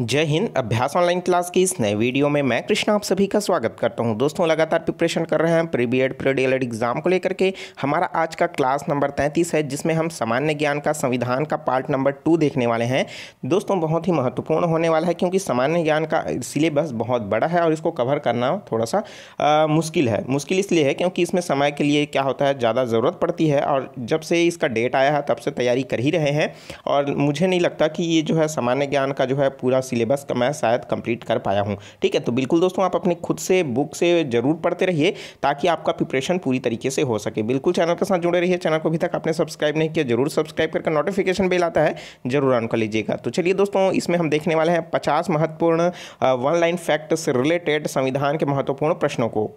जय हिंद अभ्यास online class की इस नए वीडियो में मैं कृष्णा आप सभी का स्वागत करता हूं दोस्तों लगातार प्रिपरेशन कर रहे हैं pre B Ed pre Ed exam को लेकर के हमारा आज का क्लास नंबर 33 है जिसमें हम सामान्य ज्ञान का संविधान का पार्ट नंबर टू देखने वाले हैं दोस्तों बहुत ही महत्वपूर्ण होने वाला है क्योंकि सामान्य ज्ञान का सिलेबस बहुत बड़ा है और इसको कवर करना थोड़ा सा आ, मुश्किल है मुश्किल इसलिए है क्योंकि इसमें समय के लिए क्या होता है ज़्यादा ज़रूरत पड़ती है और जब से इसका डेट आया है तब से तैयारी कर ही रहे हैं और मुझे नहीं लगता कि ये जो है सामान्य ज्ञान का जो है पूरा सिलेबस का मैं शायद कंप्लीट कर पाया हूँ ठीक है तो बिल्कुल दोस्तों आप अपने खुद से बुक से ज़रूर पढ़ते रहिए ताकि आपका प्रिपरेशन पूरी तरीके से हो सके बिल्कुल चैनल के साथ जुड़े रहिए चैनल को अभी तक आपने सब्सक्राइब नहीं किया जरूर सब्सक्राइब करके नोटिफिकेशन बिल आता है जरूर ऑन कर लीजिएगा तो चलिए दोस्तों इसमें हम देखने वाले हैं पचास महत्वपूर्ण वन लाइन फैक्ट से रिलेटेड संविधान के महत्वपूर्ण प्रश्नों को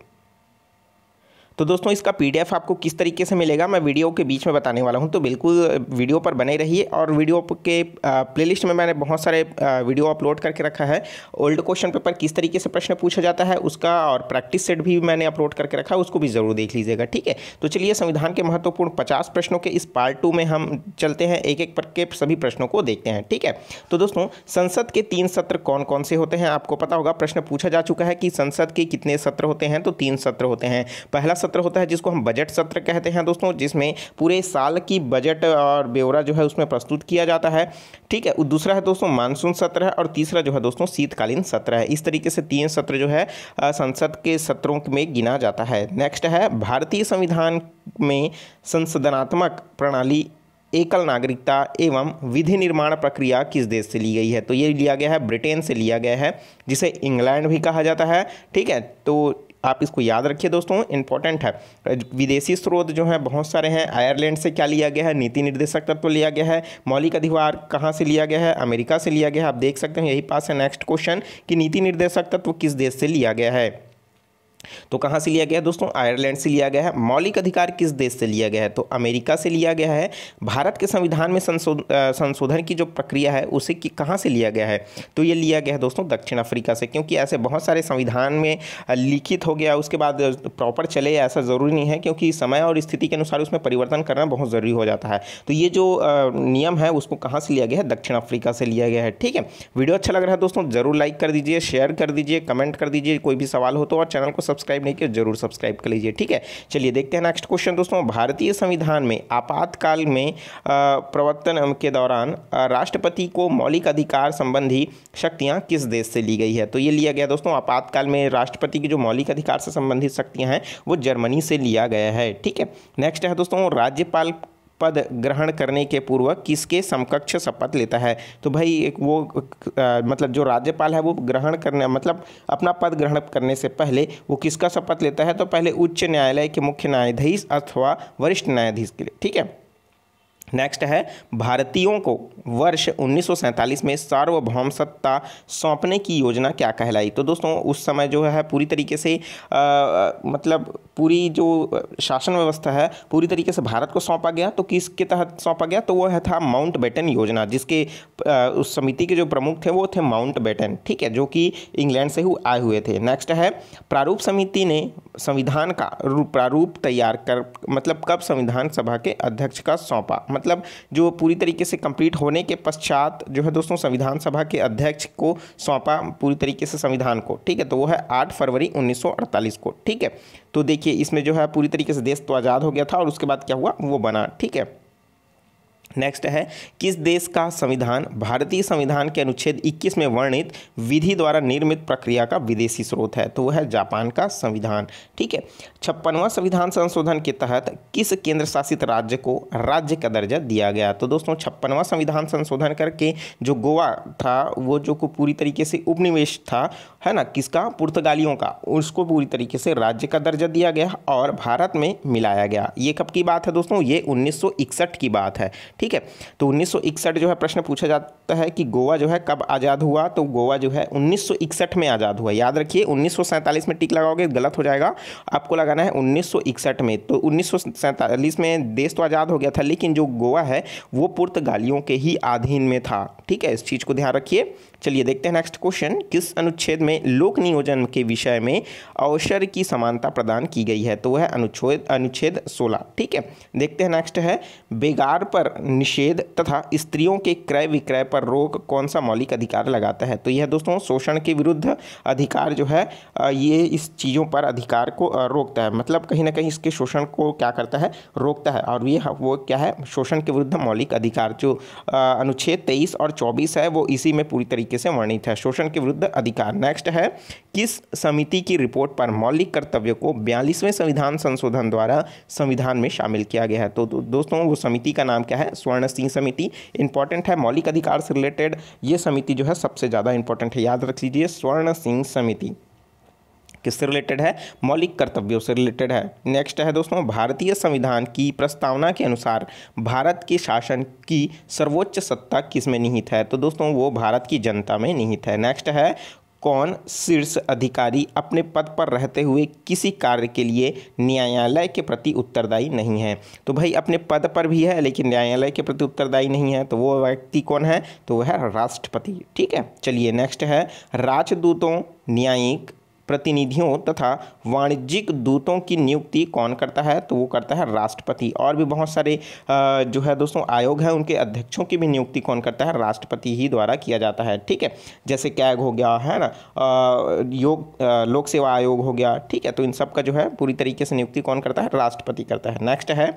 तो दोस्तों इसका पीडीएफ आपको किस तरीके से मिलेगा मैं वीडियो के बीच में बताने वाला हूँ तो बिल्कुल वीडियो पर बने रहिए और वीडियो के प्लेलिस्ट में मैंने बहुत सारे वीडियो अपलोड करके रखा है ओल्ड क्वेश्चन पेपर किस तरीके से प्रश्न पूछा जाता है उसका और प्रैक्टिस सेट भी मैंने अपलोड करके रखा है उसको भी ज़रूर देख लीजिएगा ठीक है तो चलिए संविधान के महत्वपूर्ण पचास प्रश्नों के इस पार्ट टू में हम चलते हैं एक एक पर के सभी प्रश्नों को देखते हैं ठीक है तो दोस्तों संसद के तीन सत्र कौन कौन से होते हैं आपको पता होगा प्रश्न पूछा जा चुका है कि संसद के कितने सत्र होते हैं तो तीन सत्र होते हैं पहला सत्र सत्र होता है जिसको हम बजट सत्र कहते हैं दोस्तों जिसमें पूरे साल की बजट और ब्यौरा जो है उसमें प्रस्तुत किया जाता है ठीक है दूसरा है दोस्तों मानसून सत्र है और तीसरा जो है दोस्तों शीतकालीन सत्र है इस तरीके से तीन सत्र जो है संसद के सत्रों में गिना जाता है नेक्स्ट है भारतीय संविधान में संसदनात्मक प्रणाली एकल नागरिकता एवं विधि निर्माण प्रक्रिया किस देश से ली गई है तो ये लिया गया है ब्रिटेन से लिया गया है जिसे इंग्लैंड भी कहा जाता है ठीक है तो आप इसको याद रखिए दोस्तों इंपॉर्टेंट है विदेशी स्रोत जो है बहुत सारे हैं आयरलैंड से क्या लिया गया है नीति निर्देशक तत्व तो लिया गया है मौलिक अधिकार कहाँ से लिया गया है अमेरिका से लिया गया है आप देख सकते हैं यही पास है नेक्स्ट क्वेश्चन कि नीति निर्देशक तत्व तो किस देश से लिया गया है तो कहाँ से लिया गया है दोस्तों आयरलैंड से लिया गया है मौलिक अधिकार किस देश से लिया गया है तो अमेरिका से लिया गया है भारत के संविधान में संशोधन की जो प्रक्रिया है उसे कि कहाँ से लिया गया है तो ये लिया गया है दोस्तों दक्षिण अफ्रीका से क्योंकि ऐसे बहुत सारे संविधान में लिखित हो गया उसके बाद प्रॉपर चले ऐसा ज़रूरी नहीं है क्योंकि समय और स्थिति के अनुसार उसमें परिवर्तन करना बहुत ज़रूरी हो जाता है तो ये जो नियम है उसको कहाँ से लिया गया है दक्षिण अफ्रीका से लिया गया है ठीक है वीडियो अच्छा लग रहा है दोस्तों ज़रूर लाइक कर दीजिए शेयर कर दीजिए कमेंट कर दीजिए कोई भी सवाल हो तो और चैनल को सब्सक्राइब नहीं किया जरूर सब्सक्राइब कर लीजिए ठीक है चलिए देखते हैं नेक्स्ट क्वेश्चन दोस्तों भारतीय संविधान में आपातकाल में प्रवर्तन के दौरान राष्ट्रपति को मौलिक अधिकार संबंधी शक्तियाँ किस देश से ली गई है तो ये लिया गया दोस्तों आपातकाल में राष्ट्रपति की जो मौलिक अधिकार से संबंधित शक्तियाँ हैं वो जर्मनी से लिया गया है ठीक है नेक्स्ट है दोस्तों राज्यपाल पद ग्रहण करने के पूर्वक किसके समकक्ष शपथ लेता है तो भाई एक वो आ, मतलब जो राज्यपाल है वो ग्रहण करने मतलब अपना पद ग्रहण करने से पहले वो किसका शपथ लेता है तो पहले उच्च न्यायालय के मुख्य न्यायाधीश अथवा वरिष्ठ न्यायाधीश के लिए ठीक है नेक्स्ट है भारतीयों को वर्ष 1947 में सार्वभौम सत्ता सौंपने की योजना क्या कहलाई तो दोस्तों उस समय जो है पूरी तरीके से आ, मतलब पूरी जो शासन व्यवस्था है पूरी तरीके से भारत को सौंपा गया तो किसके तहत सौंपा गया तो वह था माउंट बेटन योजना जिसके आ, उस समिति के जो प्रमुख थे वो थे माउंट बेटन ठीक है जो कि इंग्लैंड से आए हुए थे नेक्स्ट है प्रारूप समिति ने संविधान का प्रारूप तैयार कर मतलब कब संविधान सभा के अध्यक्ष का सौंपा मतलब जो पूरी तरीके से कंप्लीट होने के पश्चात जो है दोस्तों संविधान सभा के अध्यक्ष को सौंपा पूरी तरीके से संविधान को ठीक है तो वो है आठ फरवरी उन्नीस को ठीक है तो देखिए इसमें जो है पूरी तरीके से देश तो आज़ाद हो गया था और उसके बाद क्या हुआ वो बना ठीक है नेक्स्ट है किस देश का संविधान भारतीय संविधान के अनुच्छेद 21 में वर्णित विधि द्वारा निर्मित प्रक्रिया का विदेशी स्रोत है तो वह है जापान का संविधान ठीक है छप्पनवा संविधान संशोधन के तहत किस केंद्र शासित राज्य को राज्य का दर्जा दिया गया तो दोस्तों छप्पनवा संविधान संशोधन करके जो गोवा था वो जो को पूरी तरीके से उपनिवेश था है ना किसका पुर्तगालियों का उसको पूरी तरीके से राज्य का दर्जा दिया गया और भारत में मिलाया गया ये कब की बात है दोस्तों ये उन्नीस की बात है ठीक है तो उन्नीस जो है प्रश्न पूछा जाता है कि गोवा जो है कब आज़ाद हुआ तो गोवा जो है उन्नीस में आज़ाद हुआ याद रखिए उन्नीस में टिक लगाओगे गलत हो जाएगा आपको लगाना है उन्नीस में तो उन्नीस में देश तो आज़ाद हो गया था लेकिन जो गोवा है वो पुर्तगालियों के ही अधीन में था ठीक है इस चीज़ को ध्यान रखिए चलिए देखते हैं नेक्स्ट क्वेश्चन किस अनुच्छेद में लोक नियोजन के विषय में अवसर की समानता प्रदान की गई है तो वह अनुच्छेद अनुच्छेद सोलह ठीक है देखते हैं नेक्स्ट है बेगार पर निषेध तथा स्त्रियों के क्रय विक्रय पर रोक कौन सा मौलिक अधिकार लगाता है तो यह दोस्तों शोषण के विरुद्ध अधिकार जो है ये इस चीज़ों पर अधिकार को रोकता है मतलब कहीं ना कहीं इसके शोषण को क्या करता है रोकता है और ये वो क्या है शोषण के विरुद्ध मौलिक अधिकार जो अनुच्छेद तेईस और चौबीस है वो इसी में पूरी तरीके तरीके से वर्णित है शोषण के विरुद्ध अधिकार नेक्स्ट है किस समिति की रिपोर्ट पर मौलिक कर्तव्य को बयालीसवें संविधान संशोधन द्वारा संविधान में शामिल किया गया है तो दोस्तों वो समिति का नाम क्या है स्वर्ण सिंह समिति इंपॉर्टेंट है मौलिक अधिकार से रिलेटेड ये समिति जो है सबसे ज़्यादा इंपॉर्टेंट है याद रख लीजिए स्वर्ण सिंह समिति किससे रिलेटेड है मौलिक कर्तव्यों से रिलेटेड है नेक्स्ट है दोस्तों भारतीय संविधान की प्रस्तावना के अनुसार भारत के शासन की सर्वोच्च सत्ता किस में निहित है तो दोस्तों वो भारत की जनता में निहित है नेक्स्ट है कौन शीर्ष अधिकारी अपने पद पर रहते हुए किसी कार्य के लिए न्यायालय के प्रति उत्तरदायी नहीं है तो भाई अपने पद पर भी है लेकिन न्यायालय के प्रति उत्तरदायी नहीं है तो वो व्यक्ति कौन है तो वह है राष्ट्रपति ठीक है चलिए नेक्स्ट है राजदूतों न्यायिक प्रतिनिधियों तथा वाणिज्यिक दूतों की नियुक्ति कौन करता है तो वो करता है राष्ट्रपति और भी बहुत सारे जो है दोस्तों आयोग हैं उनके अध्यक्षों की भी नियुक्ति कौन करता है राष्ट्रपति ही द्वारा किया जाता है ठीक है जैसे कैग हो गया है ना योग लोक सेवा आयोग हो गया ठीक है तो इन सब का जो है पूरी तरीके से नियुक्ति कौन करता है राष्ट्रपति करता है नेक्स्ट है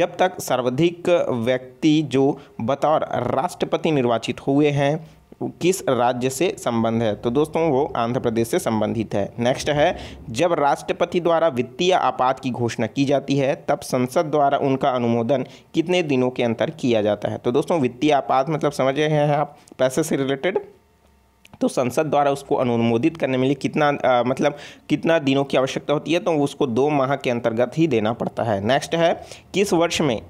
जब तक सर्वाधिक व्यक्ति जो बतौर राष्ट्रपति निर्वाचित हुए हैं किस राज्य से संबंध है तो दोस्तों वो आंध्र प्रदेश से संबंधित है नेक्स्ट है जब राष्ट्रपति द्वारा वित्तीय आपात की घोषणा की जाती है तब संसद द्वारा उनका अनुमोदन कितने दिनों के अंतर किया जाता है तो दोस्तों वित्तीय आपात मतलब समझ रहे हैं आप पैसे से रिलेटेड तो संसद द्वारा उसको अनुमोदित करने में लिए कितना आ, मतलब कितना दिनों की आवश्यकता होती है तो उसको दो माह के अंतर्गत ही देना पड़ता है नेक्स्ट है किस वर्ष में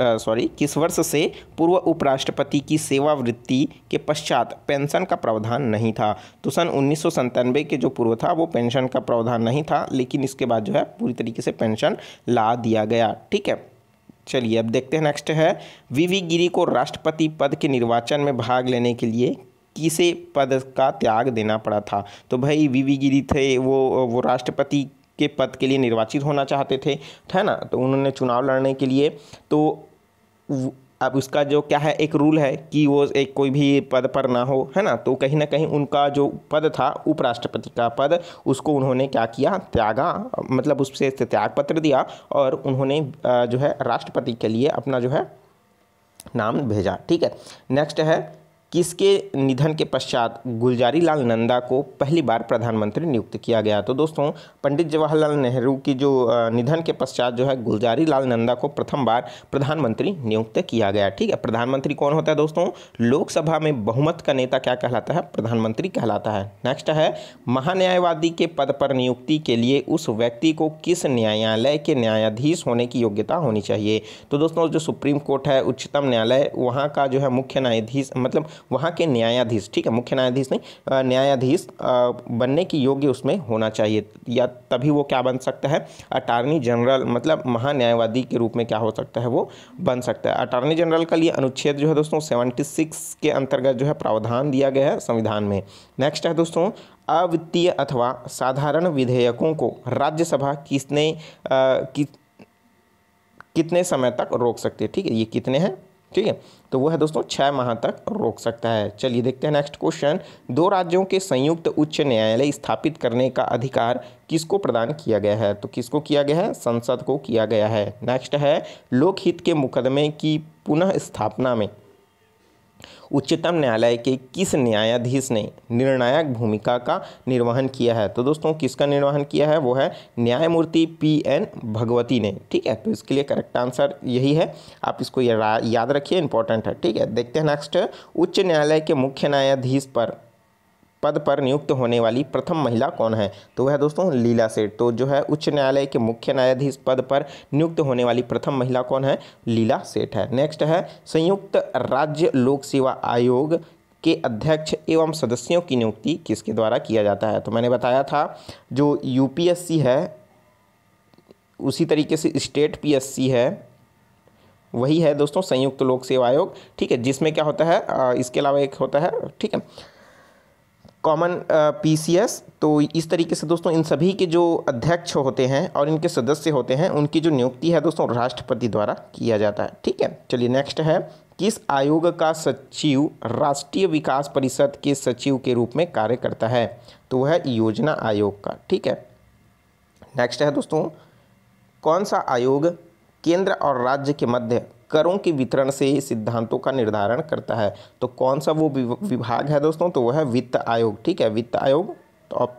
सॉरी किस वर्ष से पूर्व उपराष्ट्रपति की सेवावृत्ति के पश्चात पेंशन का प्रावधान नहीं था तो सन उन्नीस के जो पूर्व था वो पेंशन का प्रावधान नहीं था लेकिन इसके बाद जो है पूरी तरीके से पेंशन ला दिया गया ठीक है चलिए अब देखते हैं नेक्स्ट है वी वी गिरी को राष्ट्रपति पद के निर्वाचन में भाग लेने के लिए किसे पद का त्याग देना पड़ा था तो भाई वी वी गिरी थे वो वो राष्ट्रपति के पद के लिए निर्वाचित होना चाहते थे है ना तो उन्होंने चुनाव लड़ने के लिए तो अब उसका जो क्या है एक रूल है कि वो एक कोई भी पद पर ना हो है ना तो कहीं ना कहीं उनका जो पद था उपराष्ट्रपति का पद उसको उन्होंने क्या किया त्यागा मतलब उससे त्याग पत्र दिया और उन्होंने जो है राष्ट्रपति के लिए अपना जो है नाम भेजा ठीक है नेक्स्ट है किसके निधन के पश्चात गुलजारी लाल नंदा को पहली बार प्रधानमंत्री नियुक्त किया गया तो दोस्तों पंडित जवाहरलाल नेहरू की जो निधन के पश्चात जो है गुलजारी लाल नंदा को प्रथम बार प्रधानमंत्री नियुक्त किया गया ठीक है प्रधानमंत्री कौन होता है दोस्तों लोकसभा में बहुमत का नेता क्या कहलाता है प्रधानमंत्री कहलाता है नेक्स्ट है महान्यायवादी के पद पर नियुक्ति के लिए उस व्यक्ति को किस न्यायालय के न्यायाधीश होने की योग्यता होनी चाहिए तो दोस्तों जो सुप्रीम कोर्ट है उच्चतम न्यायालय वहाँ का जो है मुख्य न्यायाधीश मतलब वहाँ के न्यायाधीश ठीक है मुख्य न्यायाधीश नहीं न्यायाधीश बनने की योग्य उसमें होना चाहिए या तभी वो क्या बन सकता है अटार्नी जनरल मतलब महान्यायवादी के रूप में क्या हो सकता है वो बन सकता है अटॉर्नी जनरल का लिए अनुच्छेद जो है दोस्तों सेवेंटी के अंतर्गत जो है प्रावधान दिया गया है संविधान में नेक्स्ट है दोस्तों अवित्तीय अथवा साधारण विधेयकों को राज्यसभा किसने कि, कितने समय तक रोक सकती है ठीक है ये कितने हैं ठीक है तो वो है दोस्तों छः माह तक रोक सकता है चलिए देखते हैं नेक्स्ट क्वेश्चन दो राज्यों के संयुक्त उच्च न्यायालय स्थापित करने का अधिकार किसको प्रदान किया गया है तो किसको किया गया है संसद को किया गया है नेक्स्ट है लोकहित के मुकदमे की पुनः स्थापना में उच्चतम न्यायालय के किस न्यायाधीश ने निर्णायक भूमिका का निर्वहन किया है तो दोस्तों किसका निर्वहन किया है वो है न्यायमूर्ति पी एन भगवती ने ठीक है तो इसके लिए करेक्ट आंसर यही है आप इसको याद रखिए इंपॉर्टेंट है ठीक है देखते हैं नेक्स्ट उच्च न्यायालय के मुख्य न्यायाधीश पर पद पर नियुक्त होने वाली प्रथम महिला कौन है तो वह दोस्तों लीला सेठ तो जो है उच्च न्यायालय के मुख्य न्यायाधीश पद पर नियुक्त होने वाली प्रथम महिला कौन है लीला सेठ है नेक्स्ट है संयुक्त राज्य लोक सेवा आयोग के अध्यक्ष एवं सदस्यों की नियुक्ति किसके द्वारा किया जाता है तो मैंने बताया था जो यू है उसी तरीके से स्टेट पी है वही है दोस्तों संयुक्त लोक सेवा आयोग ठीक है जिसमें क्या होता है इसके अलावा एक होता है ठीक है कॉमन पीसीएस uh, तो इस तरीके से दोस्तों इन सभी के जो अध्यक्ष होते हैं और इनके सदस्य होते हैं उनकी जो नियुक्ति है दोस्तों राष्ट्रपति द्वारा किया जाता है ठीक है चलिए नेक्स्ट है किस आयोग का सचिव राष्ट्रीय विकास परिषद के सचिव के रूप में कार्य करता है तो वह योजना आयोग का ठीक है नेक्स्ट है दोस्तों कौन सा आयोग केंद्र और राज्य के मध्य करों के वितरण से ही सिद्धांतों का निर्धारण करता है तो कौन सा वो विभाग है दोस्तों तो वह है वित्त आयोग ठीक है वित्त आयोग तो आप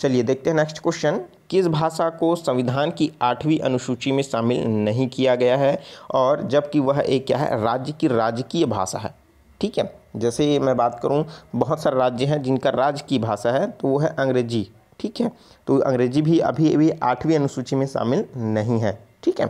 चलिए देखते हैं नेक्स्ट क्वेश्चन किस भाषा को संविधान की आठवीं अनुसूची में शामिल नहीं किया गया है और जबकि वह एक क्या है राज्य की राजकीय भाषा है ठीक है जैसे मैं बात करूं बहुत सारे राज्य हैं जिनका राज्य की भाषा है तो वो है अंग्रेजी ठीक है तो अंग्रेजी भी अभी अभी आठवीं अनुसूची में शामिल नहीं है ठीक है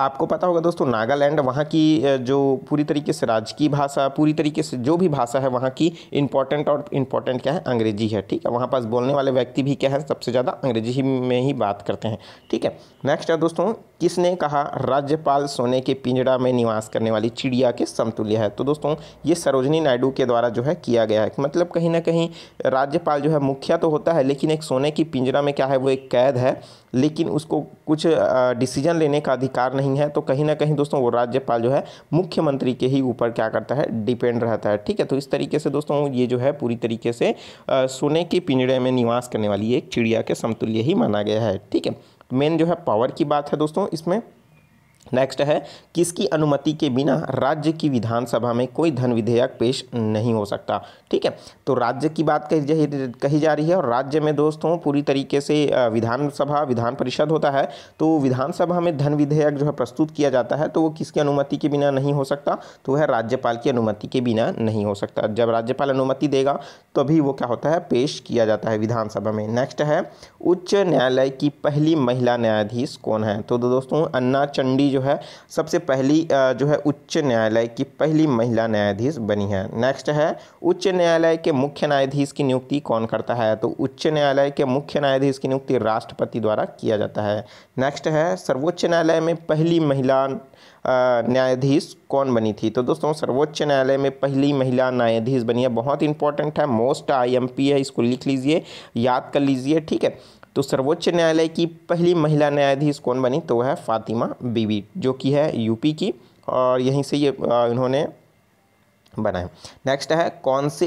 आपको पता होगा दोस्तों नागालैंड वहाँ की जो पूरी तरीके से राजकीय भाषा पूरी तरीके से जो भी भाषा है वहाँ की इंपॉर्टेंट और इम्पॉर्टेंट क्या है अंग्रेजी है ठीक है वहाँ पास बोलने वाले व्यक्ति भी क्या है सबसे ज़्यादा अंग्रेजी ही में ही बात करते हैं ठीक है नेक्स्ट है दोस्तों किसने कहा राज्यपाल सोने के पिंजड़ा में निवास करने वाली चिड़िया के समतुल्य है तो दोस्तों ये सरोजनी नायडू के द्वारा जो है किया गया है मतलब कहीं ना कहीं राज्यपाल जो है मुखिया तो होता है लेकिन एक सोने की पिंजरा में क्या है वो एक कैद है लेकिन उसको कुछ डिसीजन लेने का अधिकार नहीं है तो कहीं ना कहीं दोस्तों वो राज्यपाल जो है मुख्यमंत्री के ही ऊपर क्या करता है डिपेंड रहता है ठीक है तो इस तरीके से दोस्तों ये जो है पूरी तरीके से सोने के पिंजड़े में निवास करने वाली एक चिड़िया के समतुल्य ही माना गया है ठीक है मेन जो है पावर की बात है दोस्तों इसमें नेक्स्ट है किसकी अनुमति के बिना राज्य की विधानसभा में कोई धन विधेयक पेश नहीं हो सकता ठीक है तो राज्य की बात कही कही जा रही है और राज्य में दोस्तों पूरी तरीके से विधानसभा विधान परिषद होता है तो विधानसभा में धन विधेयक जो है प्रस्तुत किया जाता है तो वो किसकी अनुमति के बिना नहीं हो सकता तो वह राज्यपाल की अनुमति के बिना नहीं हो सकता जब राज्यपाल अनुमति देगा तभी तो वो क्या होता है पेश किया जाता है विधानसभा में नेक्स्ट है उच्च न्यायालय की पहली महिला न्यायाधीश कौन है तो दोस्तों अन्ना चंडी जो जो है सबसे पहली जो है उच्च न्यायालय की पहली महिला न्यायाधीश बनी है नेक्स्ट है उच्च न्यायालय के मुख्य न्यायाधीश की नियुक्ति कौन करता है तो उच्च न्यायालय के मुख्य न्यायाधीश की नियुक्ति राष्ट्रपति द्वारा किया जाता है नेक्स्ट है सर्वोच्च न्यायालय में पहली महिला न्यायाधीश कौन बनी थी तो दोस्तों सर्वोच्च न्यायालय में पहली महिला न्यायाधीश बनी है बहुत इंपॉर्टेंट है मोस्ट आई है इसको लिख लीजिए याद कर लीजिए ठीक है तो सर्वोच्च न्यायालय की पहली महिला न्यायाधीश कौन बनी तो वह फातिमा बीवी जो कि है यूपी की और यहीं से ये इन्होंने बनाए नेक्स्ट है कौन से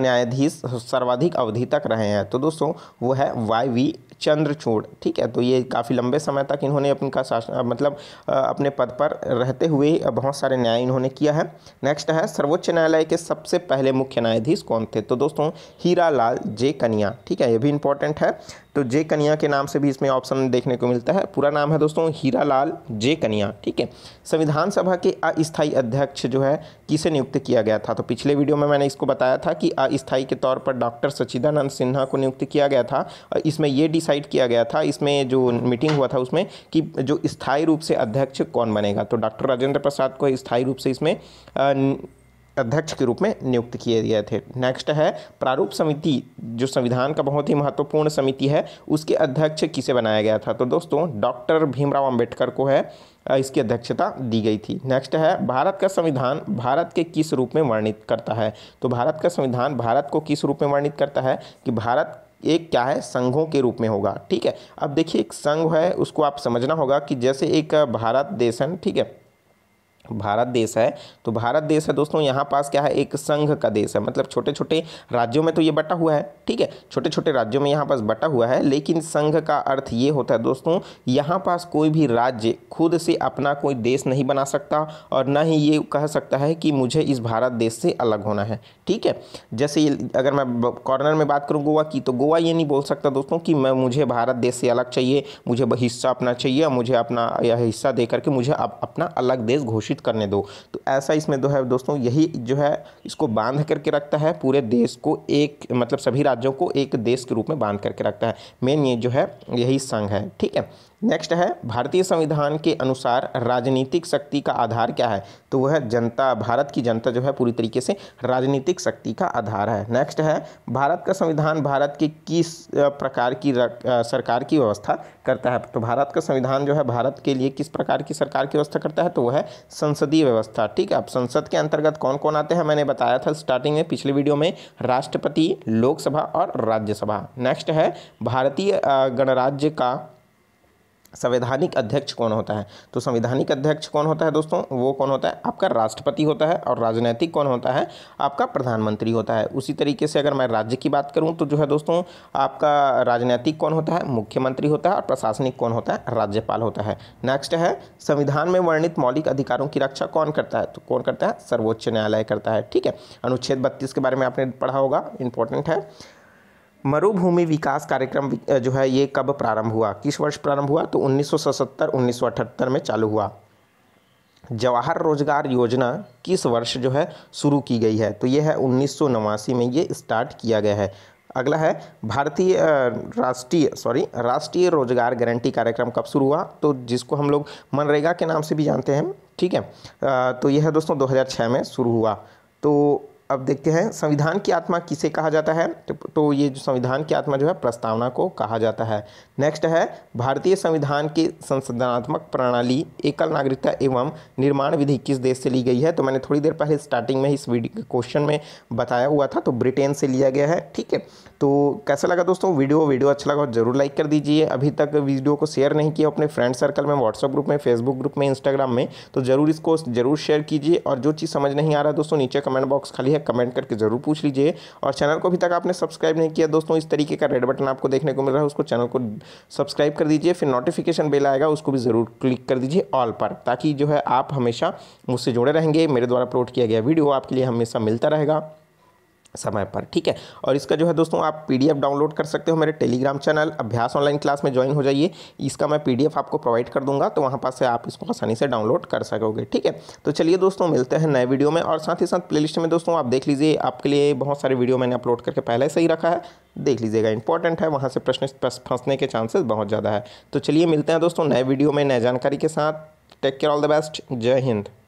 न्यायाधीश सर्वाधिक अवधि तक रहे हैं तो दोस्तों वो है वाई वी चंद्रचूड़ ठीक है तो ये काफ़ी लंबे समय तक इन्होंने अपनका शासन मतलब अपने पद पर रहते हुए बहुत सारे न्याय इन्होंने किया है नेक्स्ट है सर्वोच्च न्यायालय के सबसे पहले मुख्य न्यायाधीश कौन थे तो दोस्तों हीरा लाल जे कनिया ठीक है ये भी इंपॉर्टेंट है तो जे कनिया के नाम से भी इसमें ऑप्शन देखने को मिलता है पूरा नाम है दोस्तों हीरा लाल जे कनिया ठीक है संविधान सभा के अस्थायी अध्यक्ष जो है किसे नियुक्त किया गया था तो पिछले वीडियो में मैंने इसको बताया था कि अस्थायी के तौर पर डॉक्टर सचिदानंद सिन्हा को नियुक्त किया गया था इसमें यह डिसाइड डिसाइड किया गया था इसमें जो मीटिंग हुआ था उसमें कि जो स्थायी रूप से अध्यक्ष कौन बनेगा तो डॉक्टर राजेंद्र प्रसाद को स्थायी रूप से इसमें अध्यक्ष के रूप में नियुक्त किए गए थे नेक्स्ट है प्रारूप समिति जो संविधान का बहुत ही महत्वपूर्ण समिति है उसके अध्यक्ष किसे बनाया गया था तो दोस्तों डॉक्टर भीमराव अंबेडकर को है इसकी अध्यक्षता दी गई थी नेक्स्ट है भारत का संविधान भारत के किस रूप में वर्णित करता है तो भारत का संविधान भारत को किस रूप में वर्णित करता है कि भारत एक क्या है संघों के रूप में होगा ठीक है अब देखिए एक संघ है उसको आप समझना होगा कि जैसे एक भारत देश है ठीक है भारत देश है तो भारत देश है दोस्तों यहाँ पास क्या है एक संघ का देश है मतलब छोटे छोटे राज्यों में तो ये बटा हुआ है ठीक है छोटे छोटे राज्यों में यहाँ पास बटा हुआ है लेकिन संघ का अर्थ ये होता है दोस्तों यहाँ पास कोई भी राज्य खुद से अपना कोई देश नहीं बना सकता और ना ही ये कह सकता है कि मुझे इस भारत देश से अलग होना है ठीक है जैसे अगर मैं कॉर्नर में बात करूँ गोवा की तो गोवा ये नहीं बोल सकता दोस्तों कि मैं मुझे भारत देश से अलग चाहिए मुझे हिस्सा अपना चाहिए मुझे अपना यह हिस्सा दे करके मुझे अपना अलग देश घोषित घोषित करने दो तो ऐसा इसमें दो है दोस्तों यही जो है इसको बांध करके रखता है पूरे देश को एक मतलब सभी राज्यों को एक देश के रूप में बांध करके रखता है मेन ये जो है यही संघ है ठीक है नेक्स्ट है भारतीय संविधान के अनुसार राजनीतिक शक्ति का आधार क्या है तो वह जनता भारत की जनता जो है पूरी तरीके से राजनीतिक शक्ति का आधार है नेक्स्ट है भारत का संविधान भारत के किस प्रकार की सरकार की व्यवस्था करता है तो भारत का संविधान जो है भारत के लिए किस प्रकार की सरकार की व्यवस्था करता है तो वह है संसदीय व्यवस्था ठीक है अब संसद के अंतर्गत कौन कौन आते हैं मैंने बताया था स्टार्टिंग में पिछले वीडियो में राष्ट्रपति लोकसभा और राज्यसभा नेक्स्ट है भारतीय गणराज्य का संवैधानिक अध्यक्ष कौन होता है तो संवैधानिक अध्यक्ष कौन होता है दोस्तों वो कौन होता है आपका राष्ट्रपति होता है और राजनीतिक कौन होता है आपका प्रधानमंत्री होता है उसी तरीके से अगर मैं राज्य की बात करूं तो जो है दोस्तों आपका राजनीतिक कौन होता है मुख्यमंत्री होता है और प्रशासनिक कौन होता है राज्यपाल होता है नेक्स्ट है संविधान में वर्णित मौलिक अधिकारों की रक्षा कौन करता है तो कौन करता है सर्वोच्च न्यायालय करता है ठीक है अनुच्छेद बत्तीस के बारे में आपने पढ़ा होगा इंपॉर्टेंट है मरुभूमि विकास कार्यक्रम जो है ये कब प्रारंभ हुआ किस वर्ष प्रारंभ हुआ तो 1977 1978 में चालू हुआ जवाहर रोजगार योजना किस वर्ष जो है शुरू की गई है तो ये है उन्नीस में ये स्टार्ट किया गया है अगला है भारतीय राष्ट्रीय सॉरी राष्ट्रीय रोजगार गारंटी कार्यक्रम कब शुरू हुआ तो जिसको हम लोग मनरेगा के नाम से भी जानते हैं ठीक है तो यह है दोस्तों 2006 में शुरू हुआ तो अब देखते हैं संविधान की आत्मा किसे कहा जाता है तो, तो ये जो संविधान की आत्मा जो है प्रस्तावना को कहा जाता है नेक्स्ट है भारतीय संविधान की संसदनात्मक प्रणाली एकल नागरिकता एवं निर्माण विधि किस देश से ली गई है तो मैंने थोड़ी देर पहले स्टार्टिंग में इस वीडियो क्वेश्चन में बताया हुआ था तो ब्रिटेन से लिया गया है ठीक है तो कैसा लगा दोस्तों वीडियो वीडियो अच्छा लगा जरूर लाइक कर दीजिए अभी तक वीडियो को शेयर नहीं किया अपने फ्रेंड सर्कल में व्हाट्सअप ग्रुप में फेसबुक ग्रुप में इंस्टाग्राम में तो जरूर इसको जरूर शेयर कीजिए और जो चीज़ समझ नहीं आ रहा दोस्तों नीचे कमेंट बॉक्स खाली है कमेंट करके ज़रूर पूछ लीजिए और चैनल को अभी तक आपने सब्सक्राइब नहीं किया दोस्तों इस तरीके का रेड बटन आपको देखने को मिल रहा है उसको चैनल को सब्सक्राइब कर दीजिए फिर नोटिफिकेशन बेल आएगा उसको भी ज़रूर क्लिक कर दीजिए ऑल पर ताकि जो है आप हमेशा मुझसे जुड़े रहेंगे मेरे द्वारा अपलोड किया गया वीडियो आपके लिए हमेशा मिलता रहेगा समय पर ठीक है और इसका जो है दोस्तों आप पीडीएफ डाउनलोड कर सकते हो मेरे Telegram channel Abhyas online class में ज्वाइन हो जाइए इसका मैं पीडीएफ आपको प्रोवाइड कर दूंगा तो वहाँ पास से आप इसको आसानी से डाउनलोड कर सकोगे ठीक है तो चलिए दोस्तों मिलते हैं नए वीडियो में और साथ ही साथ प्ले में दोस्तों आप देख लीजिए आपके लिए बहुत सारे वीडियो मैंने अपलोड करके पहले से ही रखा है देख लीजिएगा इंपॉर्टेंट है वहाँ से प्रश्न फंसने के चांसेस बहुत ज़्यादा है तो चलिए मिलते हैं दोस्तों नए वीडियो में नए जानकारी के साथ take care all the best जय हिंद